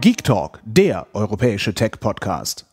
Geek Talk, der europäische Tech-Podcast.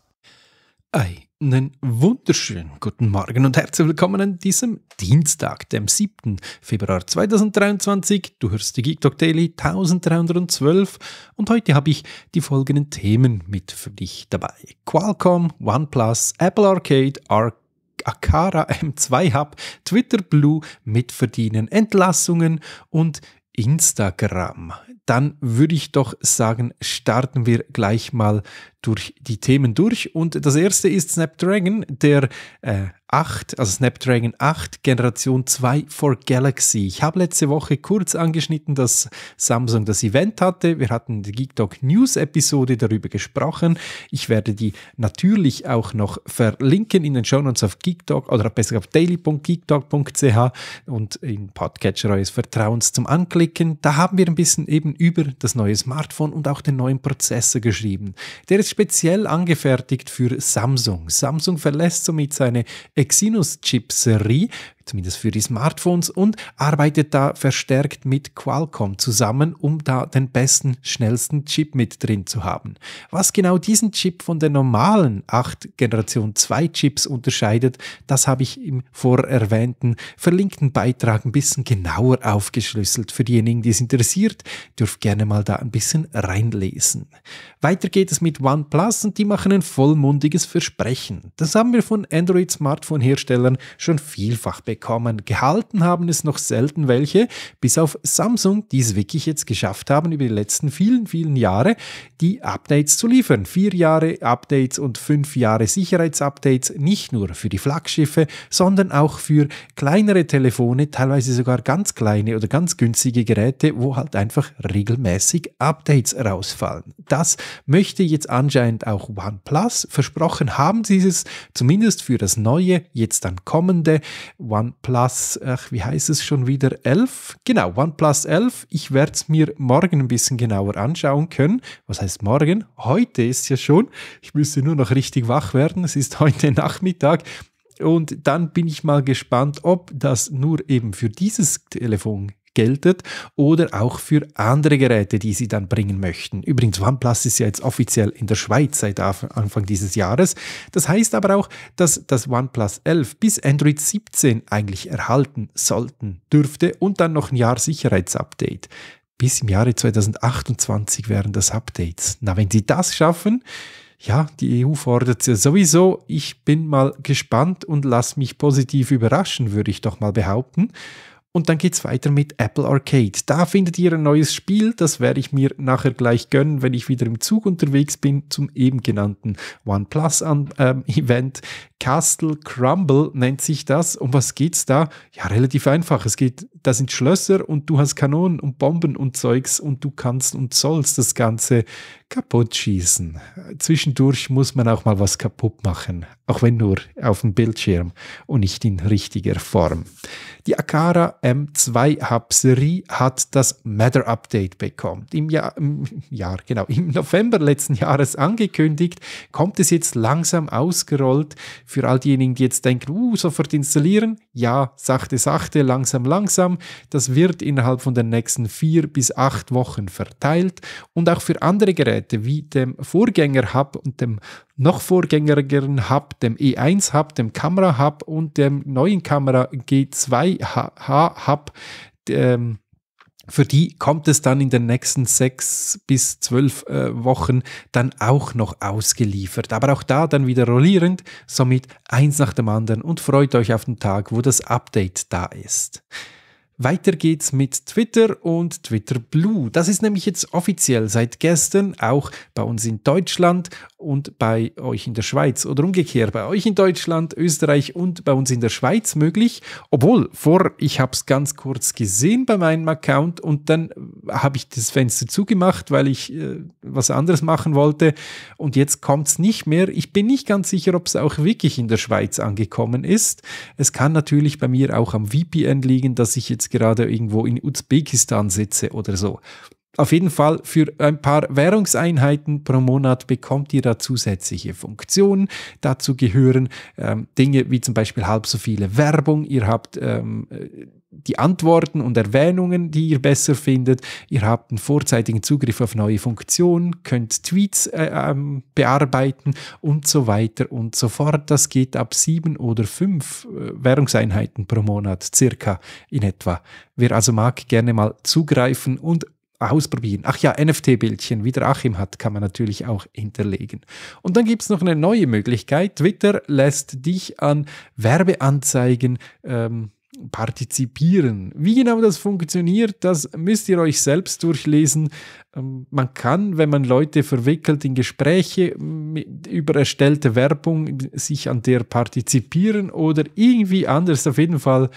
Einen wunderschönen guten Morgen und herzlich willkommen an diesem Dienstag, dem 7. Februar 2023. Du hörst die Geek Talk Daily 1312 und heute habe ich die folgenden Themen mit für dich dabei. Qualcomm, OnePlus, Apple Arcade, Arc Akara M2 Hub, Twitter Blue, Mitverdienen, Entlassungen und Instagram. Dann würde ich doch sagen, starten wir gleich mal durch die Themen durch. Und das erste ist Snapdragon, der äh, 8, also Snapdragon 8 Generation 2 for Galaxy. Ich habe letzte Woche kurz angeschnitten, dass Samsung das Event hatte. Wir hatten die Geek Talk News Episode darüber gesprochen. Ich werde die natürlich auch noch verlinken in den Shownotes auf Geektalk oder besser auf daily.geektalk.ch und in Podcatcher eures Vertrauens zum Anklicken. Da haben wir ein bisschen eben über das neue Smartphone und auch den neuen Prozessor geschrieben. Der ist speziell angefertigt für Samsung. Samsung verlässt somit seine Exynos Chipserie zumindest für die Smartphones, und arbeitet da verstärkt mit Qualcomm zusammen, um da den besten, schnellsten Chip mit drin zu haben. Was genau diesen Chip von den normalen 8 Generation 2 Chips unterscheidet, das habe ich im vorerwähnten verlinkten Beitrag ein bisschen genauer aufgeschlüsselt. Für diejenigen, die es interessiert, dürft gerne mal da ein bisschen reinlesen. Weiter geht es mit OnePlus und die machen ein vollmundiges Versprechen. Das haben wir von Android-Smartphone-Herstellern schon vielfach bekommen bekommen. Gehalten haben es noch selten welche, bis auf Samsung, die es wirklich jetzt geschafft haben, über die letzten vielen, vielen Jahre die Updates zu liefern. Vier Jahre Updates und fünf Jahre Sicherheitsupdates, nicht nur für die Flaggschiffe, sondern auch für kleinere Telefone, teilweise sogar ganz kleine oder ganz günstige Geräte, wo halt einfach regelmäßig Updates rausfallen. Das möchte jetzt anscheinend auch OnePlus. Versprochen haben sie es zumindest für das neue, jetzt dann kommende OnePlus OnePlus, ach, äh, wie heißt es schon wieder, 11? Genau, OnePlus 11. Ich werde es mir morgen ein bisschen genauer anschauen können. Was heißt morgen? Heute ist ja schon. Ich müsste nur noch richtig wach werden. Es ist heute Nachmittag. Und dann bin ich mal gespannt, ob das nur eben für dieses Telefon geltet oder auch für andere Geräte, die sie dann bringen möchten. Übrigens, OnePlus ist ja jetzt offiziell in der Schweiz seit Anfang dieses Jahres. Das heißt aber auch, dass das OnePlus 11 bis Android 17 eigentlich erhalten sollten, dürfte und dann noch ein Jahr Sicherheitsupdate. Bis im Jahre 2028 wären das Updates. Na, wenn sie das schaffen, ja, die EU fordert es ja sowieso. Ich bin mal gespannt und lass mich positiv überraschen, würde ich doch mal behaupten. Und dann geht's weiter mit Apple Arcade. Da findet ihr ein neues Spiel, das werde ich mir nachher gleich gönnen, wenn ich wieder im Zug unterwegs bin zum eben genannten OnePlus-Event. Ähm, äh, Castle Crumble nennt sich das. Um was geht's da? Ja, relativ einfach. Es geht, da sind Schlösser und du hast Kanonen und Bomben und Zeugs und du kannst und sollst das Ganze kaputt schießen. Zwischendurch muss man auch mal was kaputt machen, auch wenn nur auf dem Bildschirm und nicht in richtiger Form. Die Akara M2 Hapserie hat das Matter Update bekommen. Im Jahr, im Jahr, genau, im November letzten Jahres angekündigt, kommt es jetzt langsam ausgerollt für all diejenigen, die jetzt denken, uh, sofort installieren, ja, sachte, sachte, langsam, langsam. Das wird innerhalb von den nächsten vier bis acht Wochen verteilt und auch für andere Geräte wie dem Vorgänger-Hub und dem noch vorgängigeren Hub, dem E1-Hub, dem Kamera-Hub und dem neuen Kamera G2-Hub, ähm, für die kommt es dann in den nächsten sechs bis zwölf äh, Wochen dann auch noch ausgeliefert. Aber auch da dann wieder rollierend, somit eins nach dem anderen und freut euch auf den Tag, wo das Update da ist. Weiter geht's mit Twitter und Twitter Blue. Das ist nämlich jetzt offiziell seit gestern auch bei uns in Deutschland und bei euch in der Schweiz oder umgekehrt bei euch in Deutschland, Österreich und bei uns in der Schweiz möglich. Obwohl, vor, ich habe es ganz kurz gesehen bei meinem Account und dann habe ich das Fenster zugemacht, weil ich äh, was anderes machen wollte und jetzt kommt es nicht mehr. Ich bin nicht ganz sicher, ob es auch wirklich in der Schweiz angekommen ist. Es kann natürlich bei mir auch am VPN liegen, dass ich jetzt gerade irgendwo in Usbekistan sitze oder so auf jeden Fall für ein paar Währungseinheiten pro Monat bekommt ihr da zusätzliche Funktionen. Dazu gehören ähm, Dinge wie zum Beispiel halb so viele Werbung. Ihr habt ähm, äh, die Antworten und Erwähnungen, die ihr besser findet. Ihr habt einen vorzeitigen Zugriff auf neue Funktionen, könnt Tweets äh, ähm, bearbeiten und so weiter und so fort. Das geht ab sieben oder fünf äh, Währungseinheiten pro Monat circa in etwa. Wer also mag, gerne mal zugreifen und ausprobieren. Ach ja, NFT-Bildchen, wie der Achim hat, kann man natürlich auch hinterlegen. Und dann gibt es noch eine neue Möglichkeit. Twitter lässt dich an Werbeanzeigen ähm, partizipieren. Wie genau das funktioniert, das müsst ihr euch selbst durchlesen. Ähm, man kann, wenn man Leute verwickelt in Gespräche über erstellte Werbung, sich an der partizipieren oder irgendwie anders auf jeden Fall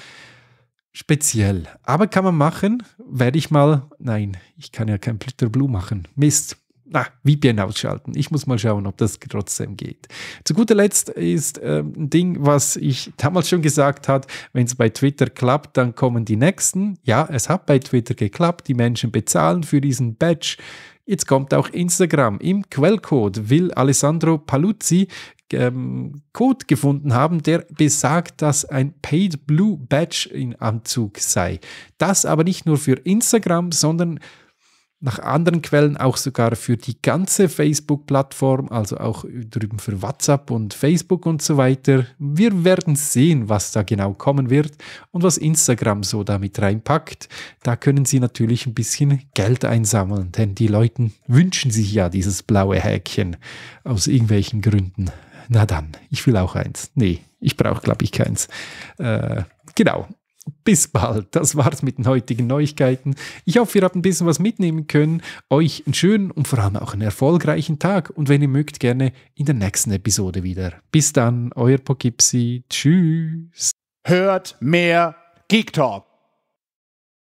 speziell. Aber kann man machen, werde ich mal. Nein, ich kann ja kein Plitter Blue machen. Mist. Na, VPN ausschalten. Ich muss mal schauen, ob das trotzdem geht. Zu guter Letzt ist äh, ein Ding, was ich damals schon gesagt habe, wenn es bei Twitter klappt, dann kommen die nächsten. Ja, es hat bei Twitter geklappt. Die Menschen bezahlen für diesen Badge. Jetzt kommt auch Instagram. Im Quellcode will Alessandro Paluzzi ähm, Code gefunden haben, der besagt, dass ein Paid Blue Badge in Anzug sei. Das aber nicht nur für Instagram, sondern nach anderen Quellen auch sogar für die ganze Facebook-Plattform, also auch drüben für WhatsApp und Facebook und so weiter. Wir werden sehen, was da genau kommen wird und was Instagram so damit reinpackt. Da können Sie natürlich ein bisschen Geld einsammeln, denn die Leute wünschen sich ja dieses blaue Häkchen aus irgendwelchen Gründen na dann, ich will auch eins. Nee, ich brauche, glaube ich, keins. Äh, genau. Bis bald. Das war's mit den heutigen Neuigkeiten. Ich hoffe, ihr habt ein bisschen was mitnehmen können. Euch einen schönen und vor allem auch einen erfolgreichen Tag. Und wenn ihr mögt, gerne in der nächsten Episode wieder. Bis dann, euer Pogipsi. Tschüss. Hört mehr Geek Talk.